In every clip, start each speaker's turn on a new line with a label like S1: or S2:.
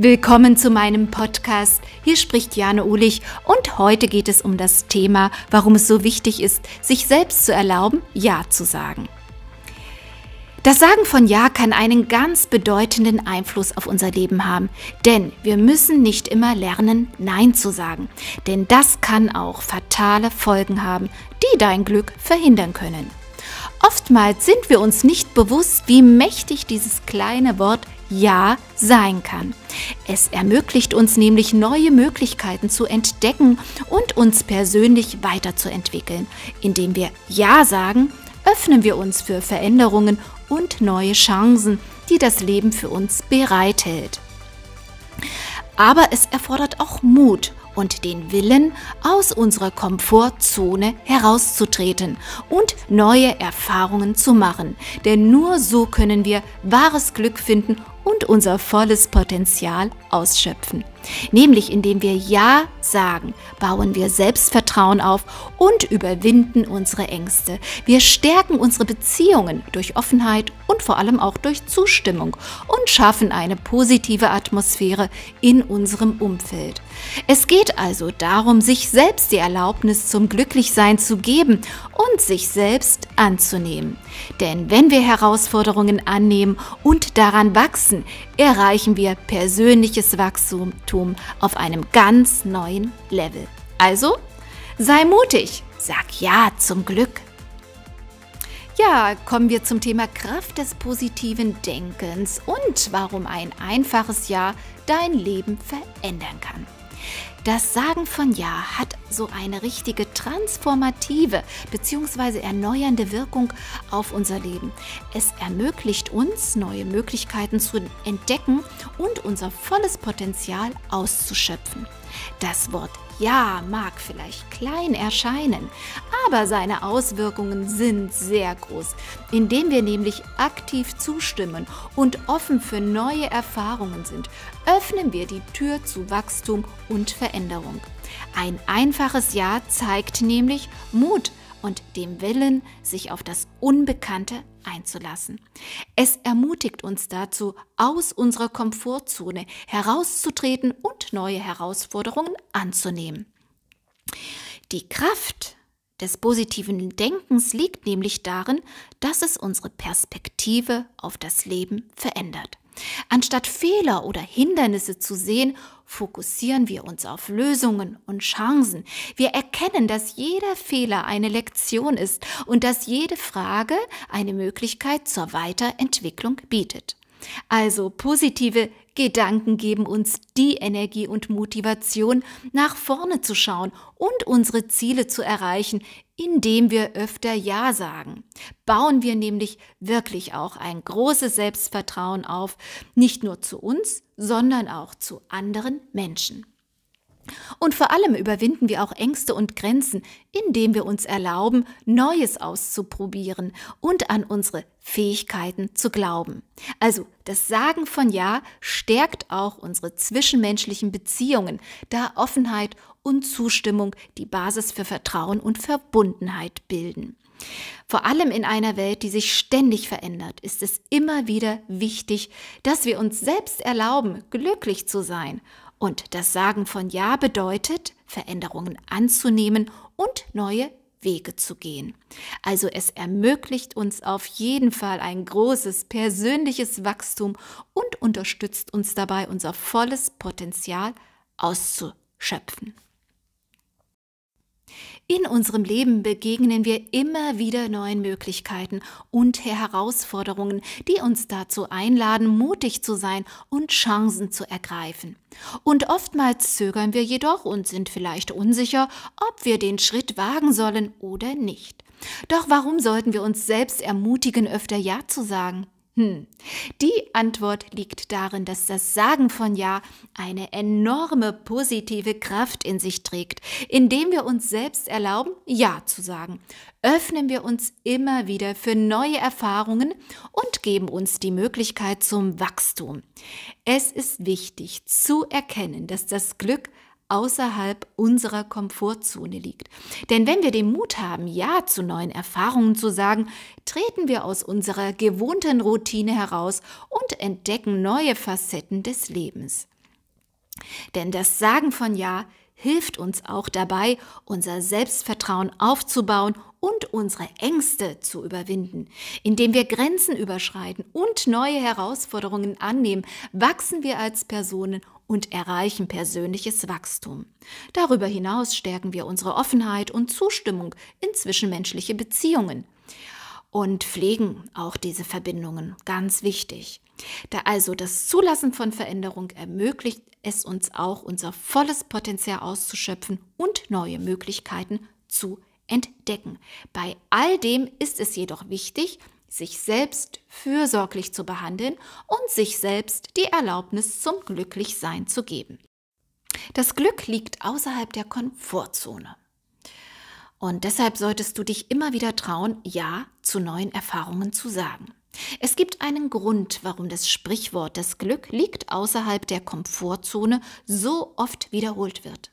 S1: Willkommen zu meinem Podcast. Hier spricht Jane Ulich und heute geht es um das Thema, warum es so wichtig ist, sich selbst zu erlauben, Ja zu sagen. Das Sagen von Ja kann einen ganz bedeutenden Einfluss auf unser Leben haben, denn wir müssen nicht immer lernen, Nein zu sagen, denn das kann auch fatale Folgen haben, die dein Glück verhindern können. Oftmals sind wir uns nicht bewusst, wie mächtig dieses kleine Wort Ja sein kann. Es ermöglicht uns nämlich neue Möglichkeiten zu entdecken und uns persönlich weiterzuentwickeln. Indem wir Ja sagen, öffnen wir uns für Veränderungen und neue Chancen, die das Leben für uns bereithält. Aber es erfordert auch Mut und den Willen, aus unserer Komfortzone herauszutreten und neue Erfahrungen zu machen. Denn nur so können wir wahres Glück finden und unser volles Potenzial ausschöpfen. Nämlich indem wir Ja sagen, bauen wir Selbstvertrauen auf und überwinden unsere Ängste. Wir stärken unsere Beziehungen durch Offenheit und vor allem auch durch Zustimmung und schaffen eine positive Atmosphäre in unserem Umfeld. Es geht also darum, sich selbst die Erlaubnis zum Glücklichsein zu geben und sich selbst anzunehmen. Denn wenn wir Herausforderungen annehmen und daran wachsen, erreichen wir persönliches Wachstum auf einem ganz neuen Level. Also, sei mutig, sag ja zum Glück. Ja, kommen wir zum Thema Kraft des positiven Denkens und warum ein einfaches Ja dein Leben verändern kann. Das Sagen von Ja hat so eine richtige transformative bzw. erneuernde Wirkung auf unser Leben. Es ermöglicht uns, neue Möglichkeiten zu entdecken und unser volles Potenzial auszuschöpfen. Das Wort Ja mag vielleicht klein erscheinen, aber seine Auswirkungen sind sehr groß, indem wir nämlich aktiv zustimmen und offen für neue Erfahrungen sind, öffnen wir die Tür zu Wachstum und Veränderung. Ein einfaches Ja zeigt nämlich Mut und dem Willen, sich auf das Unbekannte einzulassen. Es ermutigt uns dazu, aus unserer Komfortzone herauszutreten und neue Herausforderungen anzunehmen. Die Kraft des positiven Denkens liegt nämlich darin, dass es unsere Perspektive auf das Leben verändert. Anstatt Fehler oder Hindernisse zu sehen, fokussieren wir uns auf Lösungen und Chancen. Wir erkennen, dass jeder Fehler eine Lektion ist und dass jede Frage eine Möglichkeit zur Weiterentwicklung bietet. Also positive Gedanken geben uns die Energie und Motivation, nach vorne zu schauen und unsere Ziele zu erreichen, indem wir öfter Ja sagen. Bauen wir nämlich wirklich auch ein großes Selbstvertrauen auf, nicht nur zu uns, sondern auch zu anderen Menschen. Und vor allem überwinden wir auch Ängste und Grenzen, indem wir uns erlauben, Neues auszuprobieren und an unsere Fähigkeiten zu glauben. Also das Sagen von Ja stärkt auch unsere zwischenmenschlichen Beziehungen, da Offenheit und Zustimmung die Basis für Vertrauen und Verbundenheit bilden. Vor allem in einer Welt, die sich ständig verändert, ist es immer wieder wichtig, dass wir uns selbst erlauben, glücklich zu sein und das Sagen von Ja bedeutet, Veränderungen anzunehmen und neue Wege zu gehen. Also es ermöglicht uns auf jeden Fall ein großes persönliches Wachstum und unterstützt uns dabei, unser volles Potenzial auszuschöpfen. In unserem Leben begegnen wir immer wieder neuen Möglichkeiten und Herausforderungen, die uns dazu einladen, mutig zu sein und Chancen zu ergreifen. Und oftmals zögern wir jedoch und sind vielleicht unsicher, ob wir den Schritt wagen sollen oder nicht. Doch warum sollten wir uns selbst ermutigen, öfter Ja zu sagen? Hm. Die Antwort liegt darin, dass das Sagen von Ja eine enorme positive Kraft in sich trägt. Indem wir uns selbst erlauben, Ja zu sagen, öffnen wir uns immer wieder für neue Erfahrungen und geben uns die Möglichkeit zum Wachstum. Es ist wichtig zu erkennen, dass das Glück außerhalb unserer Komfortzone liegt. Denn wenn wir den Mut haben, Ja zu neuen Erfahrungen zu sagen, treten wir aus unserer gewohnten Routine heraus und entdecken neue Facetten des Lebens. Denn das Sagen von Ja hilft uns auch dabei, unser Selbstvertrauen aufzubauen und unsere Ängste zu überwinden. Indem wir Grenzen überschreiten und neue Herausforderungen annehmen, wachsen wir als Personen und erreichen persönliches Wachstum. Darüber hinaus stärken wir unsere Offenheit und Zustimmung in zwischenmenschliche Beziehungen und pflegen auch diese Verbindungen. Ganz wichtig. Da also das Zulassen von Veränderung ermöglicht es uns auch, unser volles Potenzial auszuschöpfen und neue Möglichkeiten zu erreichen entdecken. Bei all dem ist es jedoch wichtig, sich selbst fürsorglich zu behandeln und sich selbst die Erlaubnis zum Glücklichsein zu geben. Das Glück liegt außerhalb der Komfortzone. Und deshalb solltest du dich immer wieder trauen, Ja zu neuen Erfahrungen zu sagen. Es gibt einen Grund, warum das Sprichwort Das Glück liegt außerhalb der Komfortzone so oft wiederholt wird.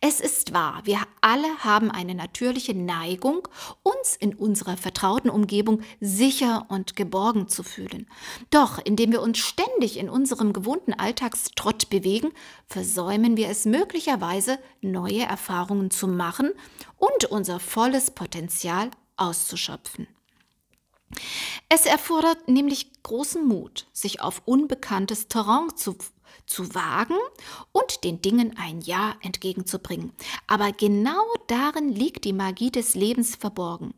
S1: Es ist wahr, wir alle haben eine natürliche Neigung, uns in unserer vertrauten Umgebung sicher und geborgen zu fühlen. Doch indem wir uns ständig in unserem gewohnten Alltagstrott bewegen, versäumen wir es möglicherweise, neue Erfahrungen zu machen und unser volles Potenzial auszuschöpfen. Es erfordert nämlich großen Mut, sich auf unbekanntes Terrain zu zu wagen und den Dingen ein Ja entgegenzubringen. Aber genau darin liegt die Magie des Lebens verborgen.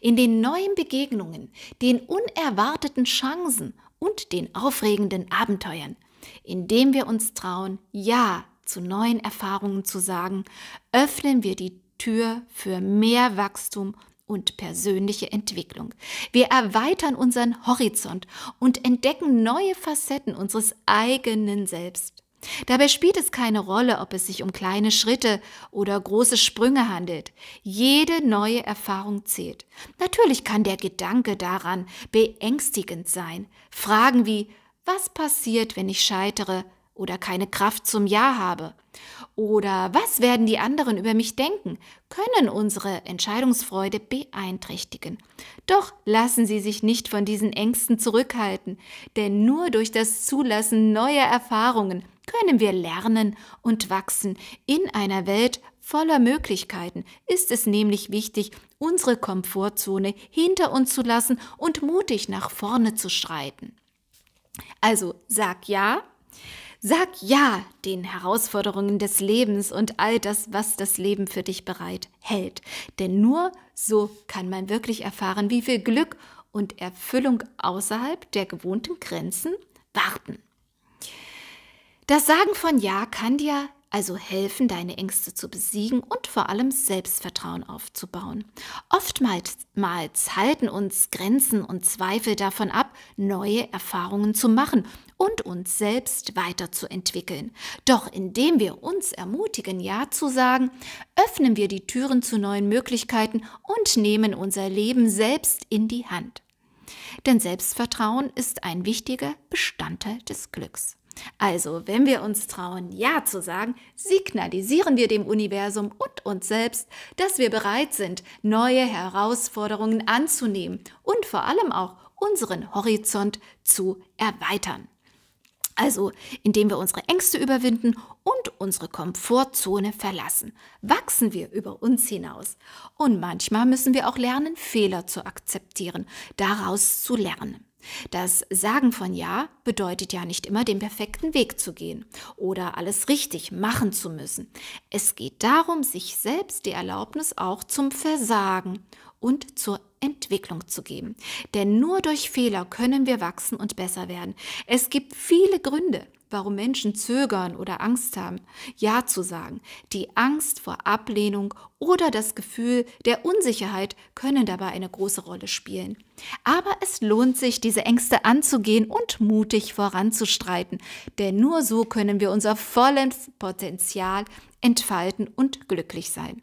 S1: In den neuen Begegnungen, den unerwarteten Chancen und den aufregenden Abenteuern, indem wir uns trauen, Ja zu neuen Erfahrungen zu sagen, öffnen wir die Tür für mehr Wachstum und persönliche Entwicklung. Wir erweitern unseren Horizont und entdecken neue Facetten unseres eigenen Selbst. Dabei spielt es keine Rolle, ob es sich um kleine Schritte oder große Sprünge handelt. Jede neue Erfahrung zählt. Natürlich kann der Gedanke daran beängstigend sein. Fragen wie, was passiert, wenn ich scheitere? oder keine Kraft zum Ja habe oder was werden die anderen über mich denken, können unsere Entscheidungsfreude beeinträchtigen. Doch lassen Sie sich nicht von diesen Ängsten zurückhalten, denn nur durch das Zulassen neuer Erfahrungen können wir lernen und wachsen. In einer Welt voller Möglichkeiten ist es nämlich wichtig, unsere Komfortzone hinter uns zu lassen und mutig nach vorne zu schreiten. Also sag ja, Sag Ja den Herausforderungen des Lebens und all das, was das Leben für dich bereit hält. Denn nur so kann man wirklich erfahren, wie viel Glück und Erfüllung außerhalb der gewohnten Grenzen warten. Das Sagen von Ja kann dir also helfen, deine Ängste zu besiegen und vor allem Selbstvertrauen aufzubauen. Oftmals halten uns Grenzen und Zweifel davon ab, neue Erfahrungen zu machen und uns selbst weiterzuentwickeln. Doch indem wir uns ermutigen, Ja zu sagen, öffnen wir die Türen zu neuen Möglichkeiten und nehmen unser Leben selbst in die Hand. Denn Selbstvertrauen ist ein wichtiger Bestandteil des Glücks. Also, wenn wir uns trauen, Ja zu sagen, signalisieren wir dem Universum und uns selbst, dass wir bereit sind, neue Herausforderungen anzunehmen und vor allem auch unseren Horizont zu erweitern. Also indem wir unsere Ängste überwinden und unsere Komfortzone verlassen, wachsen wir über uns hinaus. Und manchmal müssen wir auch lernen, Fehler zu akzeptieren, daraus zu lernen. Das Sagen von Ja bedeutet ja nicht immer, den perfekten Weg zu gehen oder alles richtig machen zu müssen. Es geht darum, sich selbst die Erlaubnis auch zum Versagen und zur Entwicklung zu geben. Denn nur durch Fehler können wir wachsen und besser werden. Es gibt viele Gründe, warum Menschen zögern oder Angst haben, Ja zu sagen. Die Angst vor Ablehnung oder das Gefühl der Unsicherheit können dabei eine große Rolle spielen. Aber es lohnt sich, diese Ängste anzugehen und mutig voranzustreiten, denn nur so können wir unser volles Potenzial entfalten und glücklich sein.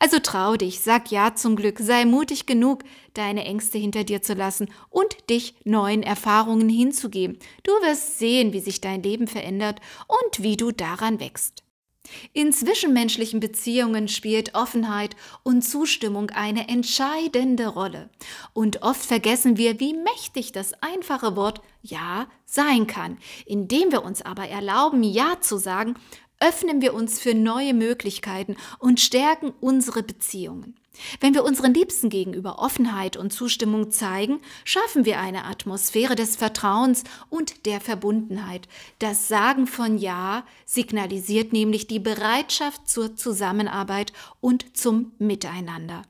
S1: Also trau dich, sag Ja zum Glück, sei mutig genug, deine Ängste hinter dir zu lassen und dich neuen Erfahrungen hinzugeben. Du wirst sehen, wie sich dein Leben verändert und wie du daran wächst. In zwischenmenschlichen Beziehungen spielt Offenheit und Zustimmung eine entscheidende Rolle. Und oft vergessen wir, wie mächtig das einfache Wort Ja sein kann. Indem wir uns aber erlauben, Ja zu sagen, öffnen wir uns für neue Möglichkeiten und stärken unsere Beziehungen. Wenn wir unseren Liebsten gegenüber Offenheit und Zustimmung zeigen, schaffen wir eine Atmosphäre des Vertrauens und der Verbundenheit. Das Sagen von Ja signalisiert nämlich die Bereitschaft zur Zusammenarbeit und zum Miteinander.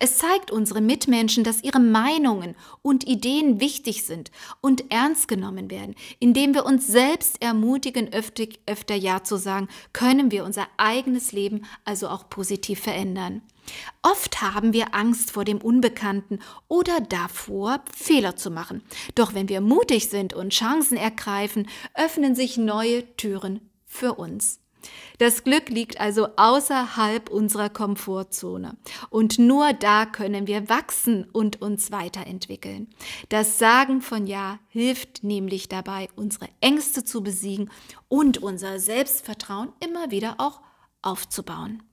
S1: Es zeigt unseren Mitmenschen, dass ihre Meinungen und Ideen wichtig sind und ernst genommen werden. Indem wir uns selbst ermutigen, öfter, öfter Ja zu sagen, können wir unser eigenes Leben also auch positiv verändern. Oft haben wir Angst vor dem Unbekannten oder davor, Fehler zu machen. Doch wenn wir mutig sind und Chancen ergreifen, öffnen sich neue Türen für uns. Das Glück liegt also außerhalb unserer Komfortzone. Und nur da können wir wachsen und uns weiterentwickeln. Das Sagen von Ja hilft nämlich dabei, unsere Ängste zu besiegen und unser Selbstvertrauen immer wieder auch aufzubauen.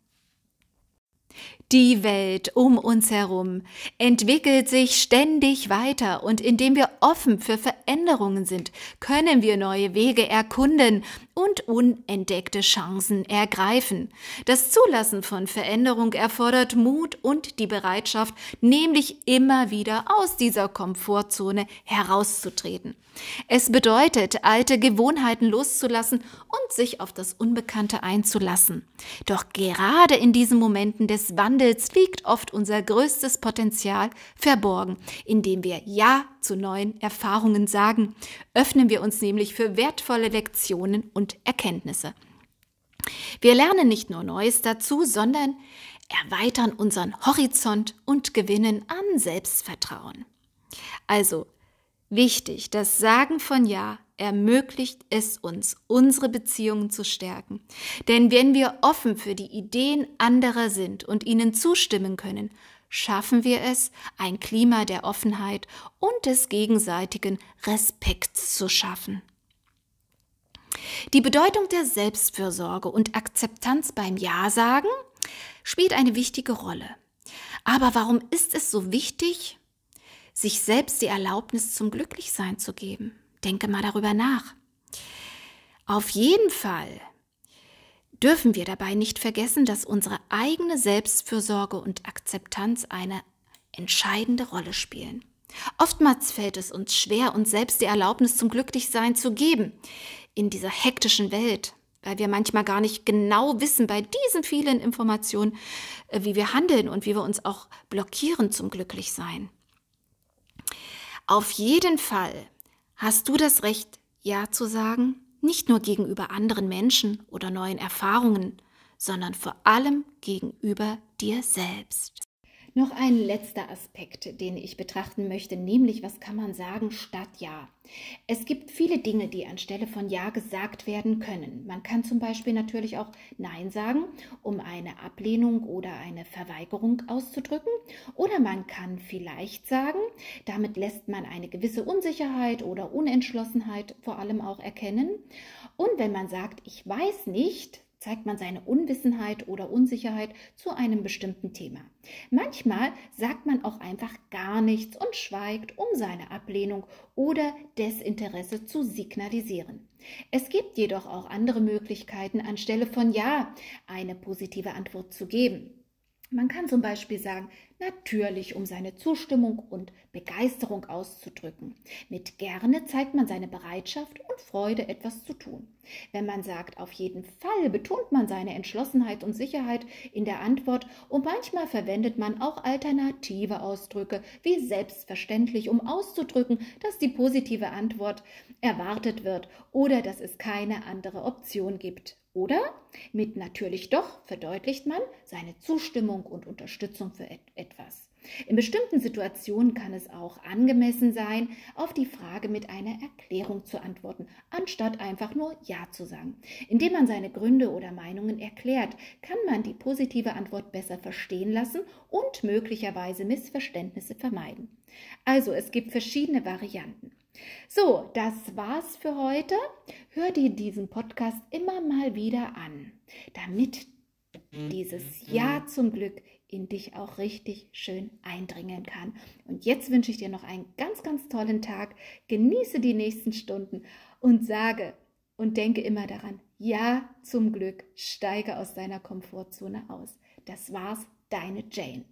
S1: Die Welt um uns herum entwickelt sich ständig weiter und indem wir offen für Veränderungen sind, können wir neue Wege erkunden und unentdeckte Chancen ergreifen. Das Zulassen von Veränderung erfordert Mut und die Bereitschaft, nämlich immer wieder aus dieser Komfortzone herauszutreten. Es bedeutet, alte Gewohnheiten loszulassen und sich auf das Unbekannte einzulassen. Doch gerade in diesen Momenten des Wandels liegt oft unser größtes Potenzial verborgen, indem wir Ja zu neuen Erfahrungen sagen, öffnen wir uns nämlich für wertvolle Lektionen und Erkenntnisse. Wir lernen nicht nur Neues dazu, sondern erweitern unseren Horizont und gewinnen an Selbstvertrauen. Also wichtig, das Sagen von Ja ermöglicht es uns, unsere Beziehungen zu stärken. Denn wenn wir offen für die Ideen anderer sind und ihnen zustimmen können, schaffen wir es, ein Klima der Offenheit und des gegenseitigen Respekts zu schaffen. Die Bedeutung der Selbstfürsorge und Akzeptanz beim Ja-Sagen spielt eine wichtige Rolle. Aber warum ist es so wichtig, sich selbst die Erlaubnis zum Glücklichsein zu geben? Denke mal darüber nach. Auf jeden Fall dürfen wir dabei nicht vergessen, dass unsere eigene Selbstfürsorge und Akzeptanz eine entscheidende Rolle spielen. Oftmals fällt es uns schwer, uns selbst die Erlaubnis zum Glücklichsein zu geben in dieser hektischen Welt, weil wir manchmal gar nicht genau wissen bei diesen vielen Informationen, äh, wie wir handeln und wie wir uns auch blockieren zum Glücklichsein. Auf jeden Fall hast du das Recht, Ja zu sagen nicht nur gegenüber anderen Menschen oder neuen Erfahrungen, sondern vor allem gegenüber dir selbst. Noch ein letzter Aspekt, den ich betrachten möchte, nämlich was kann man sagen statt Ja? Es gibt viele Dinge, die anstelle von Ja gesagt werden können. Man kann zum Beispiel natürlich auch Nein sagen, um eine Ablehnung oder eine Verweigerung auszudrücken. Oder man kann vielleicht sagen, damit lässt man eine gewisse Unsicherheit oder Unentschlossenheit vor allem auch erkennen. Und wenn man sagt, ich weiß nicht, zeigt man seine Unwissenheit oder Unsicherheit zu einem bestimmten Thema. Manchmal sagt man auch einfach gar nichts und schweigt, um seine Ablehnung oder Desinteresse zu signalisieren. Es gibt jedoch auch andere Möglichkeiten, anstelle von Ja eine positive Antwort zu geben. Man kann zum Beispiel sagen, natürlich, um seine Zustimmung und Begeisterung auszudrücken. Mit gerne zeigt man seine Bereitschaft und Freude, etwas zu tun. Wenn man sagt, auf jeden Fall, betont man seine Entschlossenheit und Sicherheit in der Antwort und manchmal verwendet man auch alternative Ausdrücke wie selbstverständlich, um auszudrücken, dass die positive Antwort erwartet wird oder dass es keine andere Option gibt. Oder mit natürlich doch verdeutlicht man seine Zustimmung und Unterstützung für et etwas. In bestimmten Situationen kann es auch angemessen sein, auf die Frage mit einer Erklärung zu antworten, anstatt einfach nur Ja zu sagen. Indem man seine Gründe oder Meinungen erklärt, kann man die positive Antwort besser verstehen lassen und möglicherweise Missverständnisse vermeiden. Also es gibt verschiedene Varianten. So, das war's für heute. Hör dir diesen Podcast immer mal wieder an, damit dieses Ja zum Glück in dich auch richtig schön eindringen kann. Und jetzt wünsche ich dir noch einen ganz, ganz tollen Tag. Genieße die nächsten Stunden und sage und denke immer daran, ja zum Glück, steige aus deiner Komfortzone aus. Das war's, deine Jane.